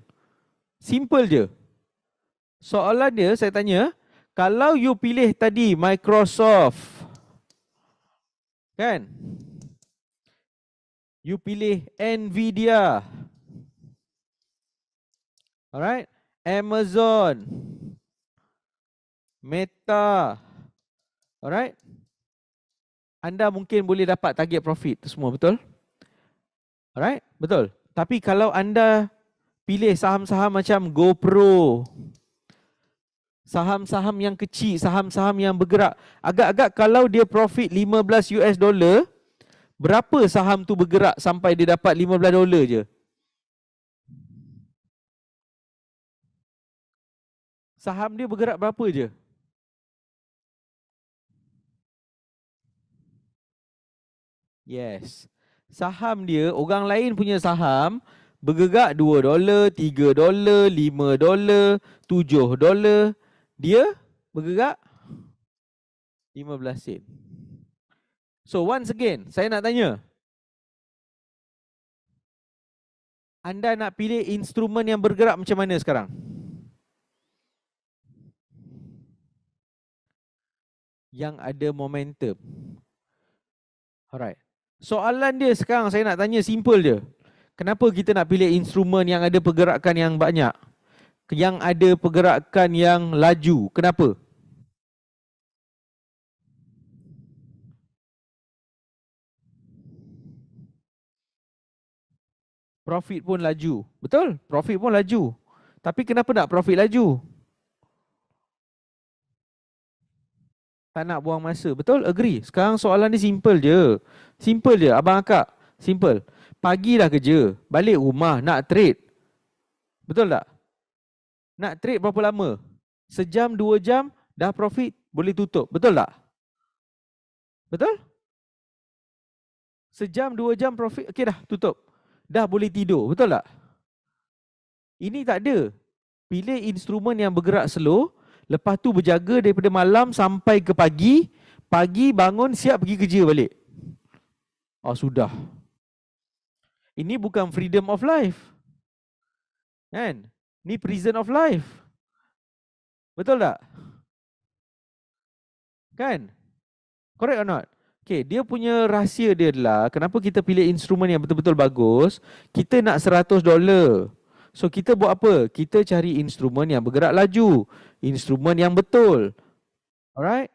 Simple je. Soalan dia saya tanya, kalau you pilih tadi Microsoft Kan? You pilih Nvidia. Alright? Amazon. Meta. Alright? Anda mungkin boleh dapat target profit tu semua, betul? Alright? Betul. Tapi kalau anda pilih saham-saham macam GoPro, saham-saham yang kecil, saham-saham yang bergerak. Agak-agak kalau dia profit 15 US dollar, berapa saham tu bergerak sampai dia dapat 15 dollar je? Saham dia bergerak berapa je? Yes. Saham dia, orang lain punya saham bergerak 2 dolar, 3 dolar, 5 dolar, 7 dolar, dia bergerak 15 sen. So once again, saya nak tanya. Anda nak pilih instrumen yang bergerak macam mana sekarang? Yang ada momentum. Alright. Soalan dia sekarang saya nak tanya simple je. Kenapa kita nak pilih instrumen yang ada pergerakan yang banyak? yang ada pergerakan yang laju. Kenapa? Profit pun laju. Betul? Profit pun laju. Tapi kenapa nak profit laju? Tak nak buang masa. Betul? Agree. Sekarang soalan ni simple je. Simple je. Abang akak. Simple. Pagi dah kerja. Balik rumah nak trade. Betul tak? nak trade berapa lama? Sejam, dua jam, dah profit, boleh tutup. Betul tak? Betul? Sejam, dua jam profit, okey dah, tutup. Dah boleh tidur, betul tak? Ini tak ada. Pilih instrumen yang bergerak slow, lepas tu berjaga daripada malam sampai ke pagi, pagi bangun siap pergi kerja balik. Oh, sudah. Ini bukan freedom of life. Kan? Ini prison of life. Betul tak? Kan? Correct or not? Okay, dia punya rahsia dia adalah kenapa kita pilih instrumen yang betul-betul bagus. Kita nak seratus $100. So, kita buat apa? Kita cari instrumen yang bergerak laju. Instrumen yang betul. Alright?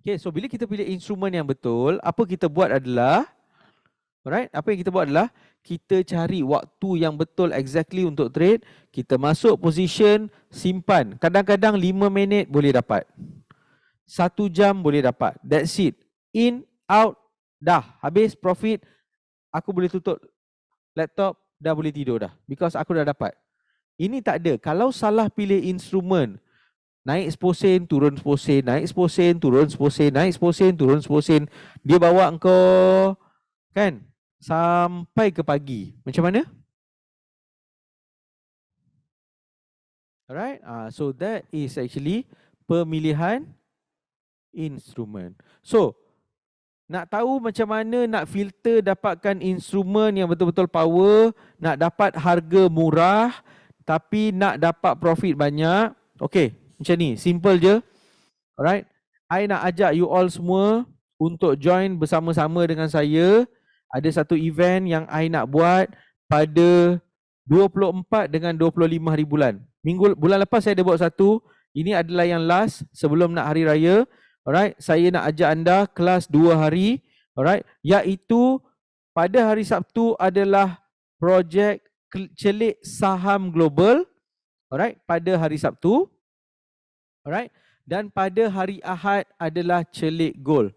Okay, so bila kita pilih instrumen yang betul, apa kita buat adalah... Alright, apa yang kita buat adalah kita cari waktu yang betul exactly untuk trade, kita masuk position, simpan. Kadang-kadang 5 minit boleh dapat. 1 jam boleh dapat. That's it. In, out, dah. Habis profit, aku boleh tutup laptop, dah boleh tidur dah because aku dah dapat. Ini tak ada. Kalau salah pilih instrumen, naik 10 sen, turun 10 sen, naik 10 sen, turun 10 sen, naik 10 sen, turun 10 sen, dia bawa engkau kan sampai ke pagi. Macam mana? Alright, uh, so that is actually pemilihan instrumen. So, nak tahu macam mana nak filter dapatkan instrumen yang betul-betul power, nak dapat harga murah tapi nak dapat profit banyak. Okay, macam ni. Simple je. Alright. I nak ajak you all semua untuk join bersama-sama dengan saya ada satu event yang I nak buat pada 24 dengan 25 hari bulan. Minggu bulan lepas saya ada buat satu. Ini adalah yang last sebelum nak hari raya. Alright, saya nak ajak anda kelas 2 hari. Alright, iaitu pada hari Sabtu adalah projek celik saham global. Alright, pada hari Sabtu. Alright, dan pada hari Ahad adalah celik gold.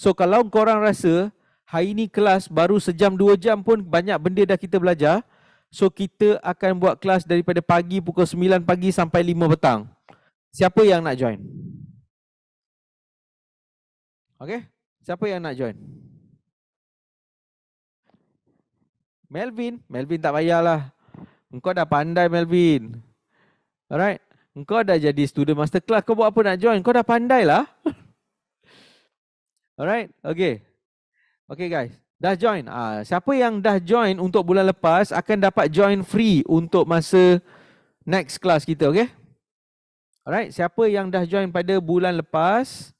So kalau korang rasa hari ni kelas baru sejam dua jam pun banyak benda dah kita belajar. So kita akan buat kelas daripada pagi pukul sembilan pagi sampai lima petang. Siapa yang nak join? Okay. Siapa yang nak join? Melvin. Melvin tak payahlah. Engkau dah pandai Melvin. Alright. Engkau dah jadi student master class. Kau buat apa nak join? Kau dah pandai lah. Alright. Okay. Okay guys, dah join. Ah, siapa yang dah join untuk bulan lepas akan dapat join free untuk masa next class kita, okay? Alright, siapa yang dah join pada bulan lepas,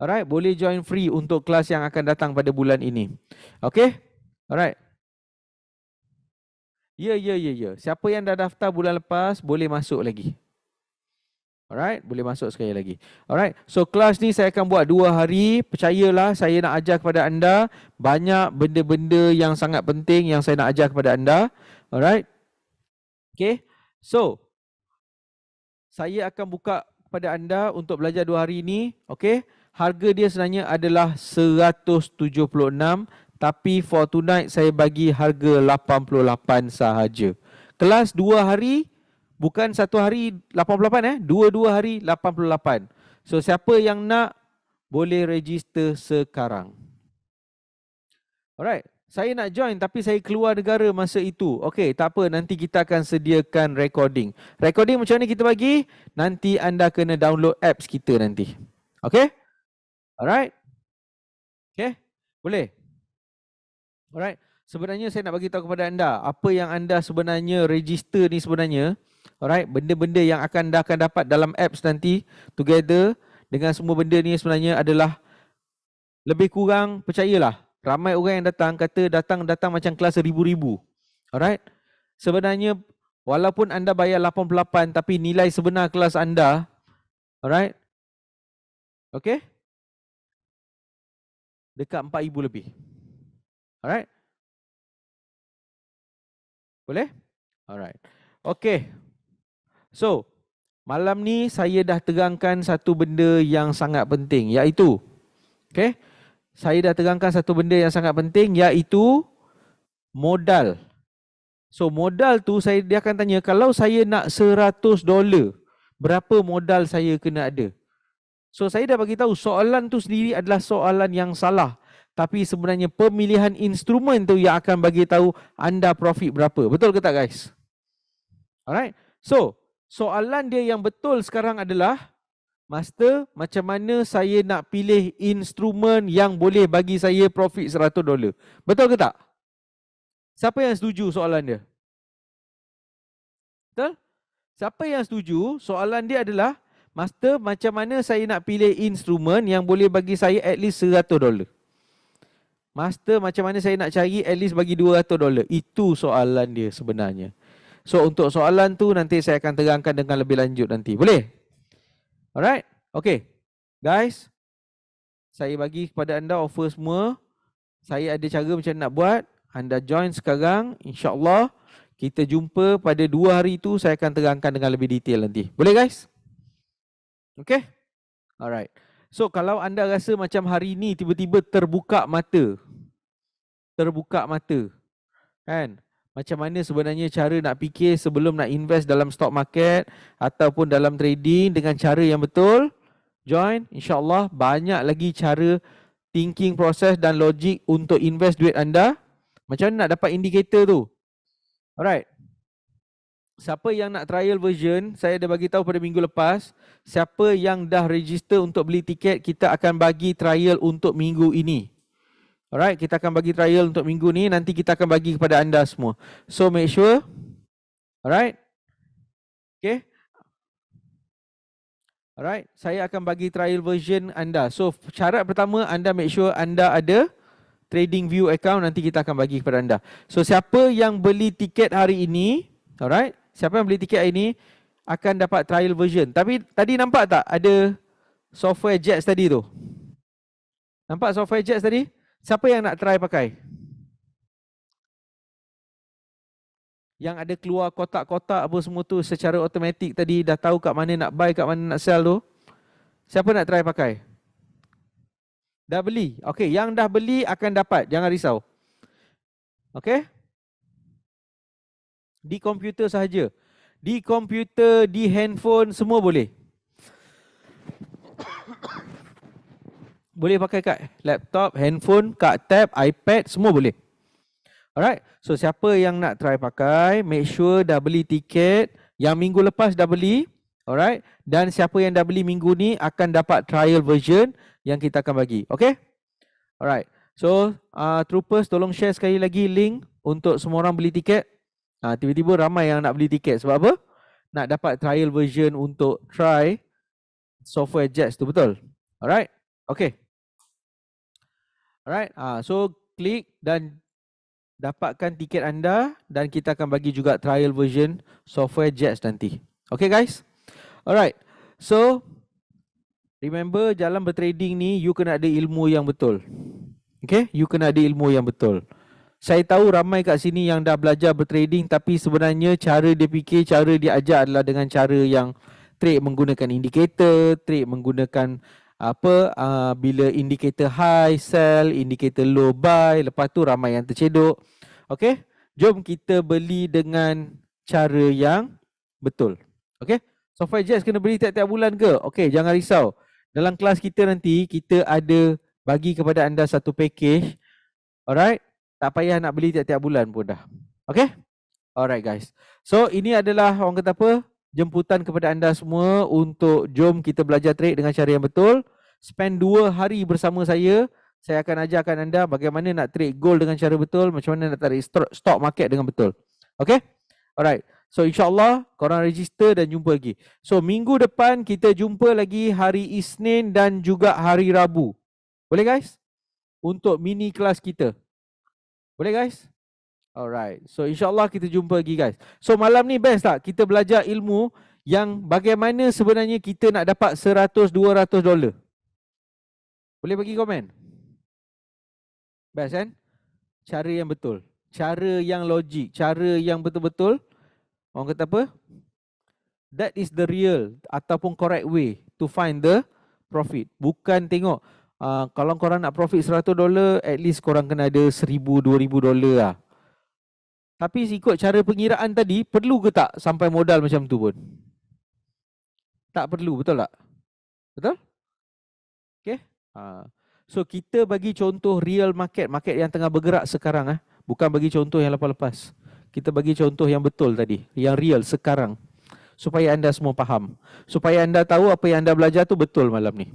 alright, boleh join free untuk kelas yang akan datang pada bulan ini. Okay? Alright. Ya, yeah, ya, yeah, ya, yeah, ya. Yeah. Siapa yang dah daftar bulan lepas, boleh masuk lagi. Alright, boleh masuk sekali lagi. Alright, so kelas ni saya akan buat dua hari. Percayalah, saya nak ajar kepada anda banyak benda-benda yang sangat penting yang saya nak ajar kepada anda. Alright, okay. So, saya akan buka kepada anda untuk belajar dua hari ni. Okay, harga dia sebenarnya adalah 176 tapi for tonight saya bagi harga 88 sahaja. Kelas dua hari, Bukan satu hari 88 eh. Dua-dua hari 88. So siapa yang nak boleh register sekarang. Alright. Saya nak join tapi saya keluar negara masa itu. Okey, tak apa. Nanti kita akan sediakan recording. Recording macam mana kita bagi? Nanti anda kena download apps kita nanti. Okey? Alright? Okey? Boleh? Alright? Sebenarnya saya nak bagi tahu kepada anda apa yang anda sebenarnya register ni sebenarnya. Alright, benda-benda yang akan anda akan dapat dalam apps nanti together dengan semua benda ni sebenarnya adalah lebih kurang percayalah. Ramai orang yang datang kata datang-datang macam kelas ribu-ribu. Alright. Sebenarnya walaupun anda bayar 88 tapi nilai sebenar kelas anda Alright. Okay. Dekat 4,000 lebih. Alright. Boleh? Alright. Okay. So, malam ni saya dah terangkan satu benda yang sangat penting iaitu okey. Saya dah terangkan satu benda yang sangat penting iaitu modal. So, modal tu saya dia akan tanya kalau saya nak 100 dolar, berapa modal saya kena ada? So, saya dah bagi tahu soalan tu sendiri adalah soalan yang salah. Tapi sebenarnya pemilihan instrumen tu yang akan bagi tahu anda profit berapa. Betul ke tak guys? Alright. So, soalan dia yang betul sekarang adalah Master, macam mana saya nak pilih instrumen yang boleh bagi saya profit $100? Betul ke tak? Siapa yang setuju soalan dia? Betul? Siapa yang setuju soalan dia adalah Master, macam mana saya nak pilih instrumen yang boleh bagi saya at least $100? Master, macam mana saya nak cari at least bagi $200? Itu soalan dia sebenarnya. So untuk soalan tu nanti saya akan terangkan dengan lebih lanjut nanti. Boleh? Alright? Okay. Guys, saya bagi kepada anda offer semua. Saya ada cara macam nak buat. Anda join sekarang. InsyaAllah. Kita jumpa pada dua hari tu. Saya akan terangkan dengan lebih detail nanti. Boleh guys? Okay? Alright. So kalau anda rasa macam hari ni tiba-tiba terbuka mata. Terbuka mata. Kan? macam mana sebenarnya cara nak fikir sebelum nak invest dalam stock market ataupun dalam trading dengan cara yang betul. Join insyaAllah banyak lagi cara thinking proses dan logik untuk invest duit anda. Macam mana nak dapat indikator tu? Alright. Siapa yang nak trial version, saya dah bagi tahu pada minggu lepas. Siapa yang dah register untuk beli tiket, kita akan bagi trial untuk minggu ini. Alright, kita akan bagi trial untuk minggu ni. Nanti kita akan bagi kepada anda semua. So, make sure. Alright. Okay. Alright, saya akan bagi trial version anda. So, syarat pertama anda make sure anda ada trading view account. Nanti kita akan bagi kepada anda. So, siapa yang beli tiket hari ini. Alright. Siapa yang beli tiket hari ini akan dapat trial version. Tapi tadi nampak tak ada software Jets tadi tu? Nampak software Jets tadi? Nampak? Siapa yang nak try pakai? Yang ada keluar kotak-kotak apa semua tu secara automatik tadi dah tahu kat mana nak buy, kat mana nak sell tu. Siapa nak try pakai? Dah beli? Okey, yang dah beli akan dapat. Jangan risau. Okey? Di komputer sahaja. Di komputer, di handphone, semua boleh. boleh pakai kat laptop, handphone, kat tab, iPad, semua boleh. Alright. So siapa yang nak try pakai, make sure dah beli tiket yang minggu lepas dah beli. Alright. Dan siapa yang dah beli minggu ni akan dapat trial version yang kita akan bagi. Okay. Alright. So uh, troopers tolong share sekali lagi link untuk semua orang beli tiket. Uh, tiba-tiba ramai yang nak beli tiket sebab apa? Nak dapat trial version untuk try software jets tu betul. Alright. Okay. Alright, ah, so klik dan dapatkan tiket anda dan kita akan bagi juga trial version software Jets nanti. Okay guys, alright. So remember jalan bertrading ni, you kena ada ilmu yang betul. Okay, you kena ada ilmu yang betul. Saya tahu ramai kat sini yang dah belajar bertrading tapi sebenarnya cara dia fikir, cara dia ajar adalah dengan cara yang trade menggunakan indikator, trade menggunakan apa uh, bila indikator high sell, indikator low buy, lepas tu ramai yang tercedok. Okey. Jom kita beli dengan cara yang betul. Okey. Software Jazz kena beli tiap-tiap bulan ke? Okey, jangan risau. Dalam kelas kita nanti kita ada bagi kepada anda satu package. Alright. Tak payah nak beli tiap-tiap bulan pun dah. Okey. Alright guys. So ini adalah orang kata apa? jemputan kepada anda semua untuk jom kita belajar trade dengan cara yang betul. Spend dua hari bersama saya. Saya akan ajarkan anda bagaimana nak trade gold dengan cara betul. Macam mana nak tarik stock market dengan betul. Okay? Alright. So insyaAllah korang register dan jumpa lagi. So minggu depan kita jumpa lagi hari Isnin dan juga hari Rabu. Boleh guys? Untuk mini kelas kita. Boleh guys? Alright. So insyaAllah kita jumpa lagi guys. So malam ni best tak? Kita belajar ilmu yang bagaimana sebenarnya kita nak dapat seratus dua ratus dolar. Boleh bagi komen? Best kan? Cara yang betul. Cara yang logik. Cara yang betul-betul. Orang kata apa? That is the real ataupun correct way to find the profit. Bukan tengok. Uh, kalau korang nak profit seratus dolar, at least korang kena ada seribu dua ribu dolar lah. Tapi ikut cara pengiraan tadi, perlu ke tak sampai modal macam tu pun? Tak perlu, betul tak? Betul? Okay. Ha. So, kita bagi contoh real market. Market yang tengah bergerak sekarang. Eh. Bukan bagi contoh yang lepas-lepas. Kita bagi contoh yang betul tadi. Yang real sekarang. Supaya anda semua faham. Supaya anda tahu apa yang anda belajar tu betul malam ni.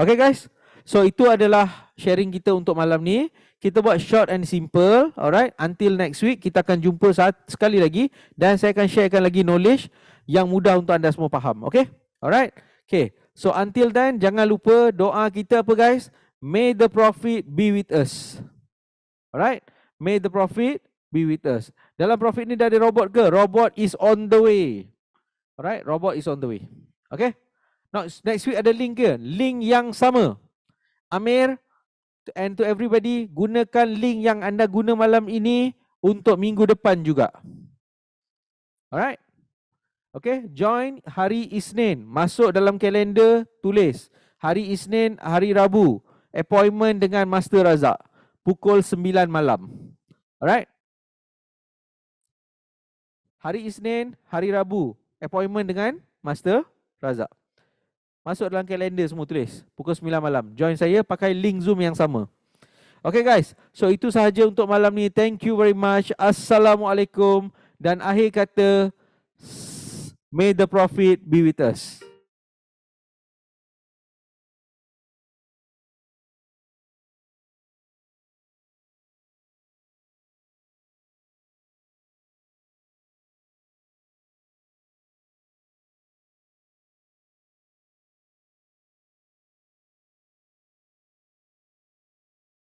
Okay guys. So, itu adalah sharing kita untuk malam ni kita buat short and simple. Alright. Until next week, kita akan jumpa saat, sekali lagi. Dan saya akan sharekan lagi knowledge yang mudah untuk anda semua faham. Okay. Alright. Okay. So until then, jangan lupa doa kita apa guys. May the profit be with us. Alright. May the profit be with us. Dalam profit ni dari robot ke? Robot is on the way. Alright. Robot is on the way. Okay. Next week ada link ke? Link yang sama. Amir and to everybody gunakan link yang anda guna malam ini untuk minggu depan juga. Alright. Okay, join hari Isnin. Masuk dalam kalender, tulis. Hari Isnin, hari Rabu. Appointment dengan Master Razak. Pukul 9 malam. Alright. Hari Isnin, hari Rabu. Appointment dengan Master Razak. Masuk dalam kalender semua tulis. Pukul 9 malam. Join saya pakai link Zoom yang sama. Okay guys. So itu sahaja untuk malam ni. Thank you very much. Assalamualaikum. Dan akhir kata, may the profit be with us.